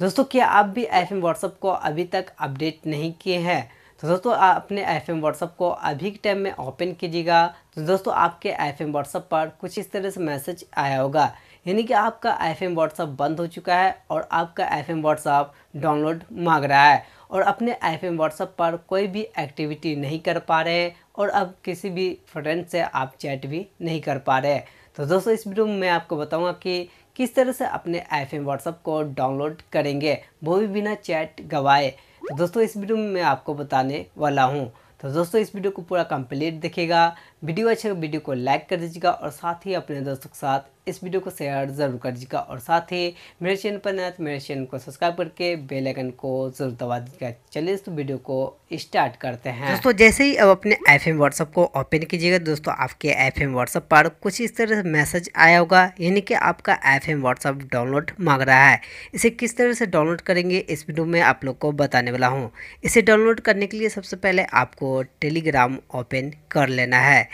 दोस्तों क्या आप भी एफ एम व्हाट्सअप को अभी तक अपडेट नहीं किए हैं तो दोस्तों आप अपने एफ एम व्हाट्सअप को अभी के टाइम में ओपन कीजिएगा तो दोस्तों आपके एफ एम व्हाट्सअप पर कुछ इस तरह से मैसेज आया होगा यानी कि आपका एफ एम व्हाट्सअप बंद हो चुका है और आपका एफ एम व्हाट्सअप डाउनलोड मांग रहा है और अपने एफ एम व्हाट्सअप पर कोई भी एक्टिविटी नहीं कर पा रहे और अब किसी भी फ्रेंड से आप चैट भी नहीं कर पा रहे तो दोस्तों इस वीडियो में मैं आपको बताऊंगा कि किस तरह से अपने एफ एम व्हाट्सअप को डाउनलोड करेंगे वो भी बिना चैट गवाए तो दोस्तों इस वीडियो में मैं आपको बताने वाला हूँ तो दोस्तों इस वीडियो को पूरा कंप्लीट देखेगा वीडियो अच्छे वीडियो को लाइक कर दीजिएगा और साथ ही अपने दोस्तों के साथ इस वीडियो को शेयर ज़रूर कर दीजिएगा और साथ ही मेरे चैनल पर नया तो मेरे चैनल को सब्सक्राइब करके बेल आइकन को जरूर दबा दीजिएगा चलिए इस तो वीडियो को स्टार्ट करते हैं दोस्तों जैसे ही अब अपने एफ एम व्हाट्सअप को ओपन कीजिएगा दोस्तों आपके एफ एम व्हाट्सअप पर कुछ इस तरह से मैसेज आया होगा यानी कि आपका एफ एम व्हाट्सअप डाउनलोड मांग रहा है इसे किस तरह से डाउनलोड करेंगे इस वीडियो में आप लोग को बताने वाला हूँ इसे डाउनलोड करने के लिए सबसे पहले आपको टेलीग्राम ओपन कर लेना है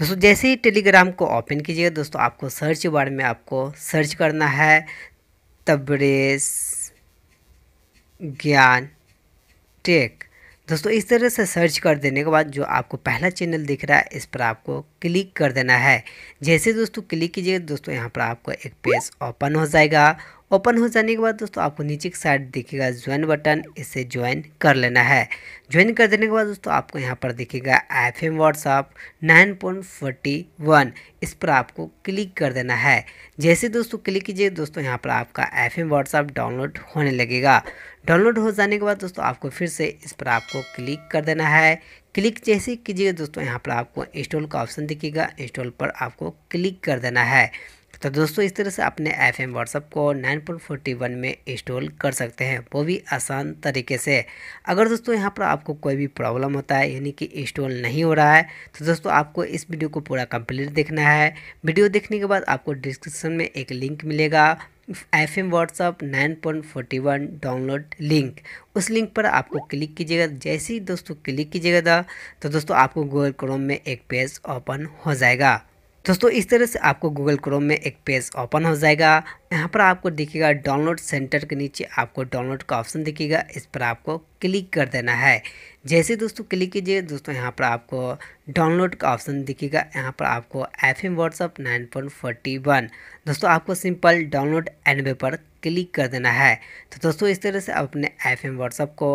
दोस्तों जैसे ही टेलीग्राम को ओपन कीजिएगा दोस्तों आपको सर्च बार में आपको सर्च करना है तब्रेस ज्ञान टेक दोस्तों इस तरह से सर्च कर देने के बाद जो आपको पहला चैनल दिख रहा है इस पर आपको क्लिक कर देना है जैसे दोस्तों क्लिक कीजिएगा दोस्तों यहाँ पर आपका एक पेज ओपन हो जाएगा ओपन हो जाने के बाद दोस्तों आपको नीचे की साइड दिखेगा ज्वाइन बटन इसे ज्वाइन कर लेना है ज्वाइन कर देने के बाद दोस्तों आपको यहाँ पर दिखेगा F M WhatsApp nine point forty one इस पर आपको क्लिक कर देना है जैसे दोस्तों क्लिक कीजिए दोस्तों यहाँ पर आपका एफ एम व्हाट्सअप डाउनलोड होने लगेगा डाउनलोड हो जाने के बाद दोस्तों आपको फिर से इस पर आपको क्लिक कर देना है क्लिक जैसे कीजिएगा दोस्तों यहाँ पर आपको इंस्टॉल का ऑप्शन दिखेगा इंस्टॉल पर आपको क्लिक कर देना है तो दोस्तों इस तरह से अपने एफ एम व्हाट्सअप को नाइन पॉइंट फोर्टी वन में इंस्टॉल कर सकते हैं वो भी आसान तरीके से अगर दोस्तों यहाँ पर आपको कोई भी प्रॉब्लम होता है यानी कि इंस्टॉल नहीं हो रहा है तो दोस्तों आपको इस वीडियो को पूरा कंप्लीट देखना है वीडियो देखने के बाद आपको डिस्क्रिप्शन में एक लिंक मिलेगा F M WhatsApp nine point forty one download link उस लिंक पर आपको क्लिक कीजिएगा जैसे ही दोस्तों क्लिक कीजिएगा तो दोस्तों आपको गूगल क्रोम में एक पेज ओपन हो जाएगा दोस्तों इस तरह से आपको गूगल क्रोम में एक पेज ओपन हो जाएगा यहाँ पर आपको दिखेगा डाउनलोड सेंटर के नीचे आपको डाउनलोड का ऑप्शन दिखेगा इस पर आपको क्लिक कर देना है जैसे दोस्तों क्लिक कीजिए दोस्तों यहाँ पर आपको डाउनलोड का ऑप्शन दिखेगा यहाँ पर आपको F M WhatsApp nine point forty one दोस्तों आपको सिंपल डाउनलोड वे पर क्लिक कर देना है तो दोस्तों इस तरह से आप अपने एफ एम व्हाट्सअप को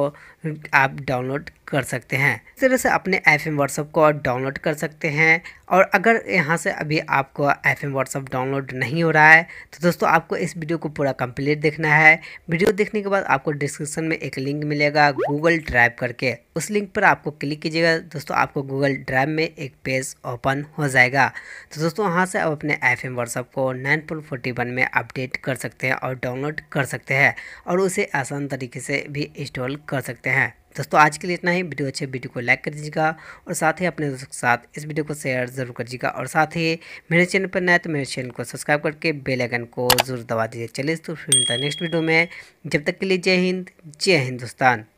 आप डाउनलोड कर सकते हैं इस तरह से अपने एफ एम व्हाट्सअप को डाउनलोड कर सकते हैं और अगर यहाँ से अभी आपको एफ एम व्हाट्सअप डाउनलोड नहीं हो रहा है तो दोस्तों आपको इस वीडियो को पूरा कंप्लीट देखना है वीडियो देखने के बाद आपको डिस्क्रिप्शन में एक लिंक मिलेगा गूगल ड्राइव करके उस लिंक पर आपको क्लिक कीजिएगा दोस्तों आपको गूगल ड्राइव में एक पेज ओपन हो जाएगा तो दोस्तों वहाँ से आप अपने एफ एम व्हाट्सअप को नाइन पॉइंट फोर्टी वन में अपडेट कर सकते हैं और डाउनलोड कर सकते हैं और उसे आसान तरीके से भी इंस्टॉल कर सकते हैं दोस्तों आज के लिए इतना ही वीडियो अच्छे वीडियो को लाइक कर दीजिएगा और साथ ही अपने दोस्तों के साथ इस वीडियो को शेयर ज़रूर कर दीजिएगा और साथ ही मेरे चैनल पर नए तो मेरे चैनल को सब्सक्राइब करके बेल आइकन को जरूर दबा दीजिए चलिए दोस्तों फिर मिलता है नेक्स्ट वीडियो में जब तक के लिए जय हिंद जय हिंदुस्तान